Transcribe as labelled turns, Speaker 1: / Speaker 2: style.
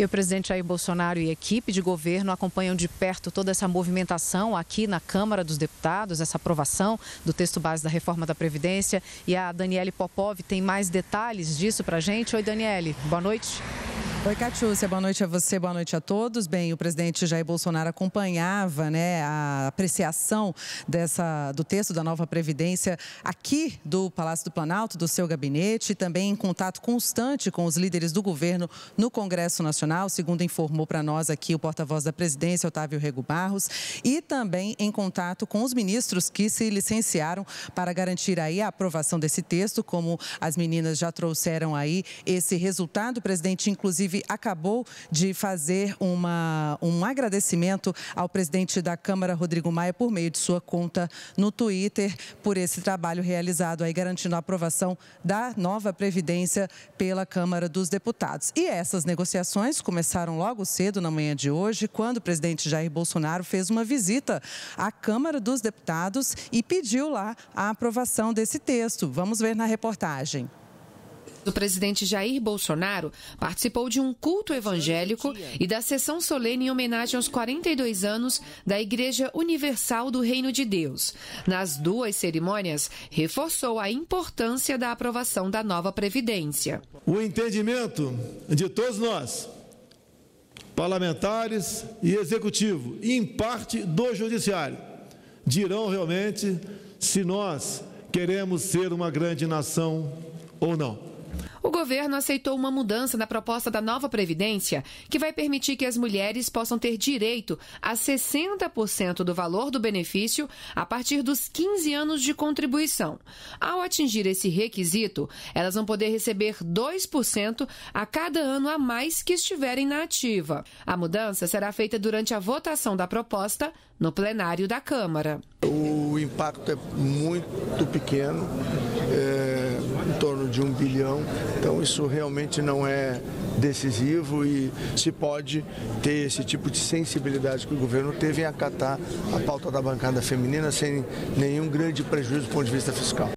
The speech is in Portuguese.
Speaker 1: E o presidente Jair Bolsonaro e equipe de governo acompanham de perto toda essa movimentação aqui na Câmara dos Deputados, essa aprovação do texto base da reforma da Previdência. E a Daniele Popov tem mais detalhes disso para a gente. Oi, Daniele, boa noite. Oi,
Speaker 2: Catiúcia, boa noite a você, boa noite a todos. Bem, o presidente Jair Bolsonaro acompanhava né, a apreciação dessa, do texto da nova Previdência aqui do Palácio do Planalto, do seu gabinete, também em contato constante com os líderes do governo no Congresso Nacional, segundo informou para nós aqui o porta-voz da presidência, Otávio Rego Barros, e também em contato com os ministros que se licenciaram para garantir aí a aprovação desse texto, como as meninas já trouxeram aí esse resultado. O presidente, inclusive, inclusive acabou de fazer uma, um agradecimento ao presidente da Câmara, Rodrigo Maia, por meio de sua conta no Twitter, por esse trabalho realizado aí, garantindo a aprovação da nova Previdência pela Câmara dos Deputados. E essas negociações começaram logo cedo, na manhã de hoje, quando o presidente Jair Bolsonaro fez uma visita à Câmara dos Deputados e pediu lá a aprovação desse texto. Vamos
Speaker 1: ver na reportagem. O presidente Jair Bolsonaro participou de um culto evangélico e da sessão solene em homenagem aos 42 anos da Igreja Universal do Reino de Deus. Nas duas cerimônias, reforçou a importância da aprovação da nova Previdência.
Speaker 3: O entendimento de todos nós, parlamentares e executivo, e em parte do Judiciário, dirão realmente se nós queremos ser uma grande nação ou não.
Speaker 1: O governo aceitou uma mudança na proposta da nova Previdência, que vai permitir que as mulheres possam ter direito a 60% do valor do benefício a partir dos 15 anos de contribuição. Ao atingir esse requisito, elas vão poder receber 2% a cada ano a mais que estiverem na ativa. A mudança será feita durante a votação da proposta no plenário da Câmara.
Speaker 4: O impacto é muito pequeno. É em torno de um bilhão. Então isso realmente não é decisivo e se pode ter esse tipo de sensibilidade que o governo teve em acatar a pauta da bancada feminina sem nenhum grande prejuízo do ponto de vista fiscal.